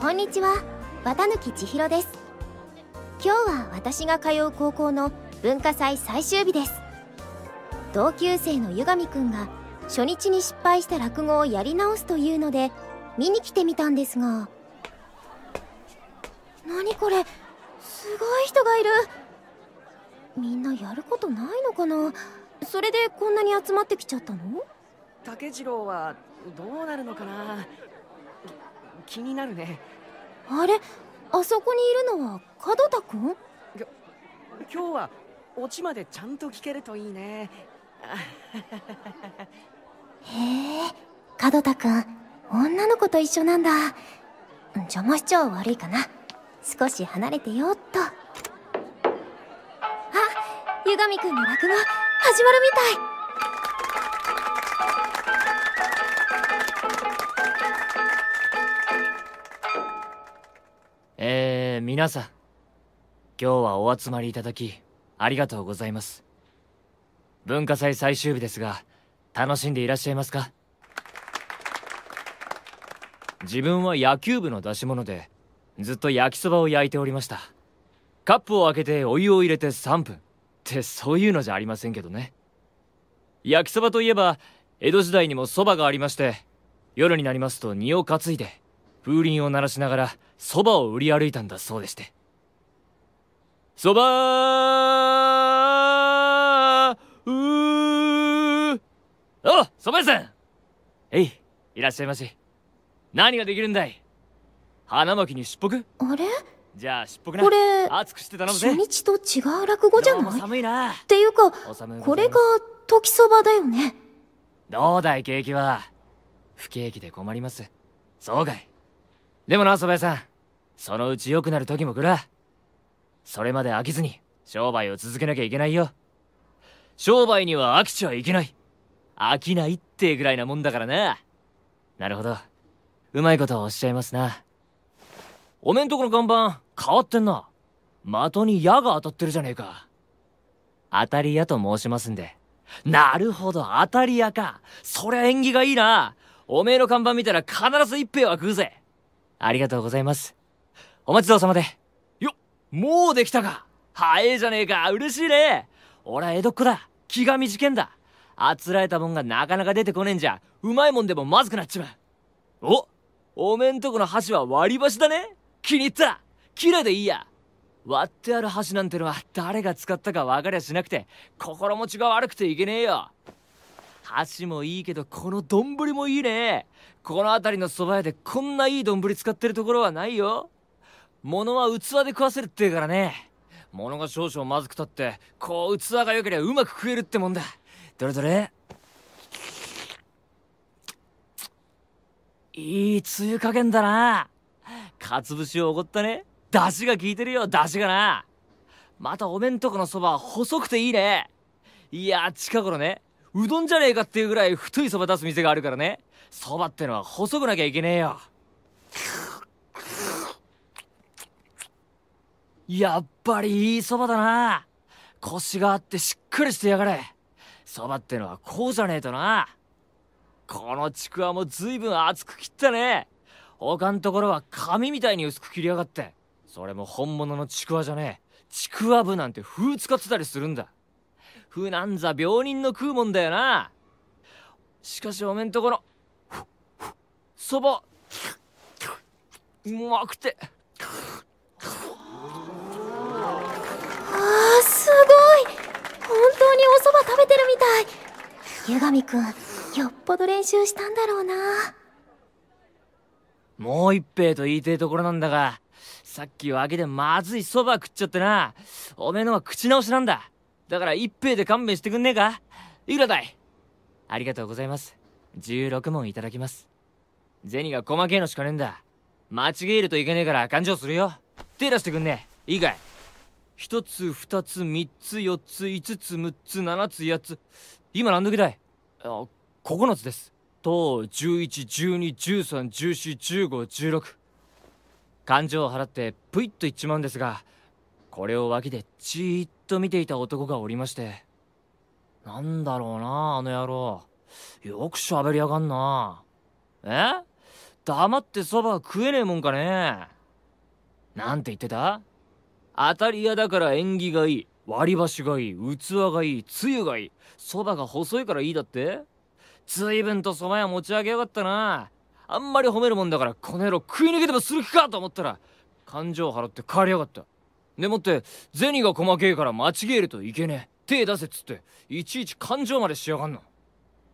こんにちは綿貫千尋です今日は私が通う高校の文化祭最終日です同級生の湯上くんが初日に失敗した落語をやり直すというので見に来てみたんですが何これすごい人がいるみんなやることないのかなそれでこんなに集まってきちゃったの竹次郎はどうなるのかな気になるねあれあそこにいるのは門田君今日はオチまでちゃんと聞けるといいねへえ門田君女の子と一緒なんだ邪魔しちゃ悪いかな少し離れてよっとあ湯上君の落語始まるみたい皆さん、今日はお集まりいただき、ありがとうございます。文化祭最終日ですが、楽しんでいらっしゃいますか自分は野球部の出し物で、ずっと焼きそばを焼いておりました。カップを開けてお湯を入れて3分。ってそういうのじゃありませんけどね。焼きそばといえば、江戸時代にもそばがありまして、夜になりますと荷を担いで、風鈴を鳴らしながら、蕎麦を売り歩いたんだそうでして蕎麦うーお蕎麦屋さんえいいらっしゃいまし何ができるんだい花巻にしっぽくあれじゃあぽくなこれ暑くして頼むぜ初日と違う落語じゃない寒いなっていうかこれが時そばだよねどうだい景気は不景気で困りますそうかいでもなそば屋さんそのうち良くなる時も来らそれまで飽きずに商売を続けなきゃいけないよ商売には飽きちゃいけない飽きないってぐらいなもんだからななるほどうまいことをおっしゃいますなおめんとこの看板変わってんな的に矢が当たってるじゃねえか当たり屋と申しますんでなるほど当たり屋かそりゃ縁起がいいなおめえの看板見たら必ず一杯は食うぜありがとうございますお待ちどうさまで。よっ、もうできたか。早えじゃねえか。嬉しいね。俺は江戸っ子だ。気が短いんだ。あつらえたもんがなかなか出てこねえんじゃ、うまいもんでもまずくなっちまう。おおめんとこの箸は割り箸だね。気に入った。綺麗でいいや。割ってある箸なんてのは誰が使ったか分かりゃしなくて、心持ちが悪くていけねえよ。箸もいいけど、この丼もいいね。この辺りの蕎麦屋でこんないい丼使ってるところはないよ。物は器で食わせるって言うからね物が少々まずくたってこう器が良けりゃうまく食えるってもんだどれどれいいつゆ加減だなかつぶしをおごったね出汁が効いてるよ出汁がなまたお面とかのそば細くていいねいや近頃ねうどんじゃねえかっていうぐらい太いそば出す店があるからねそばってのは細くなきゃいけねえよやっぱりいいそばだな。腰があってしっかりしてやがれ。そばってのはこうじゃねえとな。このちくわもずいぶん厚く切ったね。他のところは紙みたいに薄く切りやがって。それも本物のちくわじゃねえ。ちくわぶなんて風使ってたりするんだ。風なんざ病人の食うもんだよな。しかしおめんところ、そば、うまくて。湯上くんよっぽど練習したんだろうなもう一平と言いたいところなんだがさっきは揚げでまずいそば食っちゃってなおめえのは口直しなんだだから一平で勘弁してくんねえかいくらだいありがとうございます16問いただきます銭が細けえのしかねえんだ間違えるといけねえから勘定するよ手出してくんねえいいかい1つ2つ3つ4つ5つ6つ7つ8つ今何時だいあ9つですと111213141516感情を払ってプイッといっちまうんですがこれを脇でじーっと見ていた男がおりましてなんだろうなあの野郎よく喋りやがんなえ黙ってそば食えねえもんかねなんて言ってた当たり屋だから縁起がいい割り箸がいい器がいいつゆがいいそばが細いからいいだって随分とそば屋持ち上げやがったなあんまり褒めるもんだからこの野郎食い抜けてもする気かと思ったら感情を払って帰りやがったでもって銭が細けえから間違えるといけねえ手出せっつっていちいち感情までしやがんの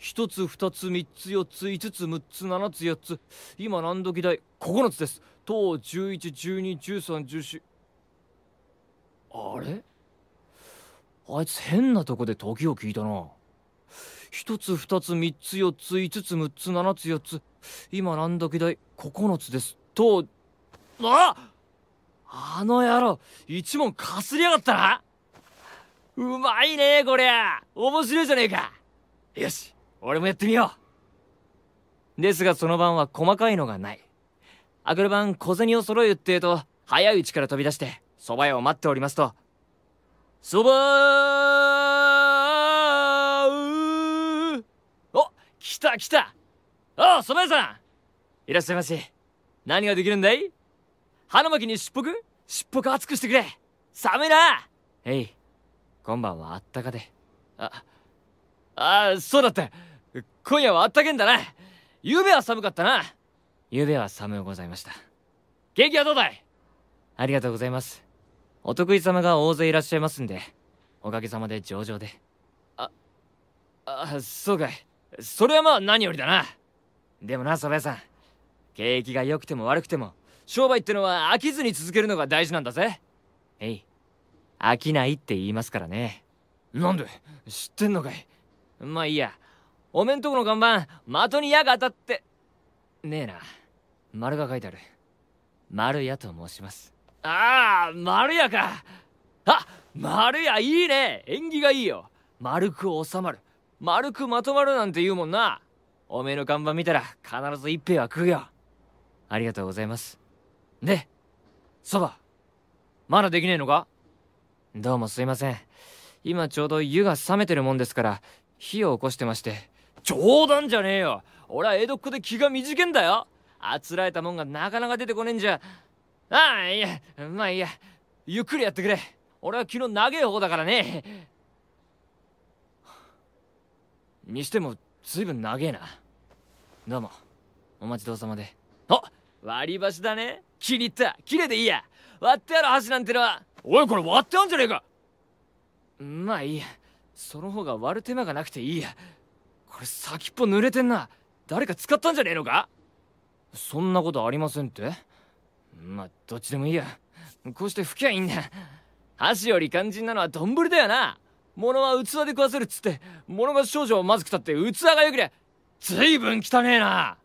1つ2つ3つ4つ5つ6つ7つ8つ今何時代9つです当11121314あれあいつ変なとこで時を聞いたな一つ二つ三つ四つ五つ六つ七つ四つ今何時い、九つですとああの野郎一問かすりやがったなうまいねこりゃ面白いじゃねえかよし俺もやってみようですがその晩は細かいのがないアくる晩小銭を揃えるってえと早いうちから飛び出して蕎麦屋を待っておりますとそばお来た来たおそば屋さんいらっしゃいまし何ができるんだい花巻にしっぽくしっぽく熱くしてくれ寒いなへい今晩はあったかでああそうだった今夜はあったけんだな昨夜は寒かったな昨夜は寒うございました元気はどうだいありがとうございますお得意様が大勢いらっしゃいますんでおかげさまで上々でああそうかいそれはまあ何よりだなでもなそば屋さん景気が良くても悪くても商売ってのは飽きずに続けるのが大事なんだぜえい飽きないって言いますからねなんで知ってんのかいまあいいやおめんとこの看板的に矢が当たってねえな丸が書いてある丸矢と申しますああ丸屋かあ丸屋いいね縁起がいいよ丸く収まる丸くまとまるなんて言うもんなおめえの看板見たら必ず一杯は食うよありがとうございますでそばまだできねえのかどうもすいません今ちょうど湯が冷めてるもんですから火を起こしてまして冗談じゃねえよ俺は江戸っ子で気が短けんだよあつらえたもんがなかなか出てこねえんじゃああいやまあいいやゆっくりやってくれ俺は昨日長え方だからねにしても随分長えなどうもお待ちどうさまであ割り箸だね気に入った綺麗でいいや割ってある箸なんてのはおいこれ割ってあんじゃねえかまあいいやその方が割る手間がなくていいやこれ先っぽ濡れてんな誰か使ったんじゃねえのかそんなことありませんってまあどっちでもいいやこうして吹きゃいいんだ箸より肝心なのは丼だよな物は器で食わせるっつって物が少女をまずくたって器がよけりゃ随分汚ねえな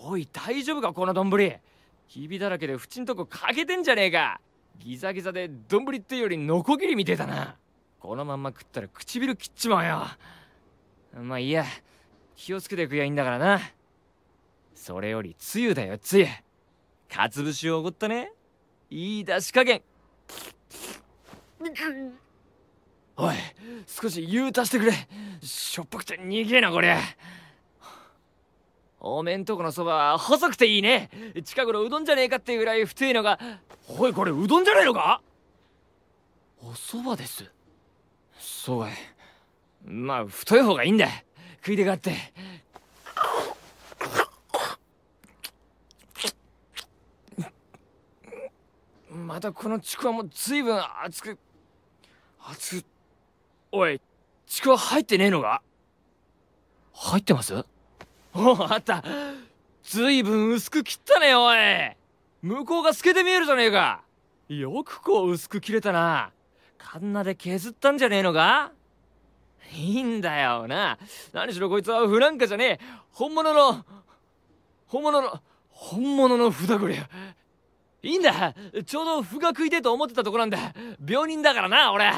おい大丈夫かこの丼ひびだらけで縁んとこ欠けてんじゃねえかギザギザで丼っていうよりノコギリみてえだなこのまんま食ったら唇切っちまうよまあいいや気をつけて食やいいんだからなそれよりつゆだよつゆかつぶしをおごったねいい出し加減おい少し湯う足してくれしょっぱくて逃げえなこれおめんとこのそば細くていいね近頃うどんじゃねえかっていうぐらい太いのがおいこれうどんじゃねえのかおそばですそうかいまあ太い方がいいんだ食いでがあってまたこのちくわもずいぶん熱く熱おいちくわ入ってねえのが入ってますおあったずいぶん薄く切ったねおい向こうが透けて見えるじゃねえかよくこう薄く切れたなカンナで削ったんじゃねえのかいいんだよな何しろこいつはフランカじゃねえ本物の本物の本物のだぐやいいんだちょうどふが食いてえと思ってたとこなんだ病人だからな俺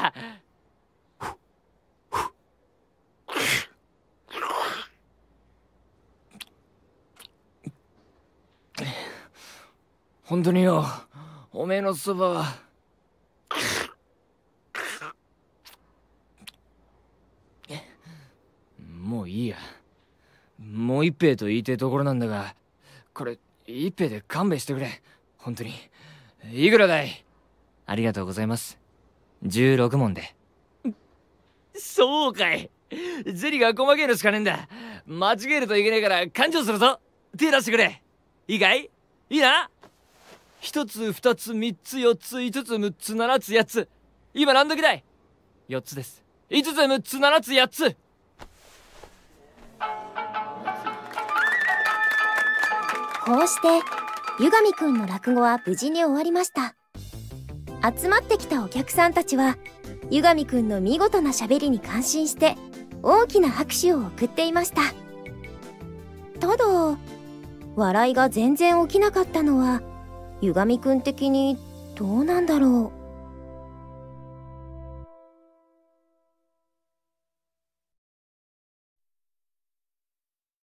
本当によおめえのそばはもういいやもう一平と言いてえところなんだがこれ一平で勘弁してくれ本当に。いくらだいありがとうございます。16問で。そうかい。ゼリが細けえのしかねえんだ。間違えるといけないから勘定するぞ。手出してくれ。いいかいいいな一つ、二つ、三つ、四つ、五つ、六つ、七つ、八つ。今何時だい四つです。五つ、六つ、七つ、八つ。こうして湯上くんの落語は無事に終わりました集まってきたお客さんたちは湯上くんの見事なしゃべりに感心して大きな拍手を送っていましたただ笑いが全然起きなかったのは湯上くん的にどうなんだろう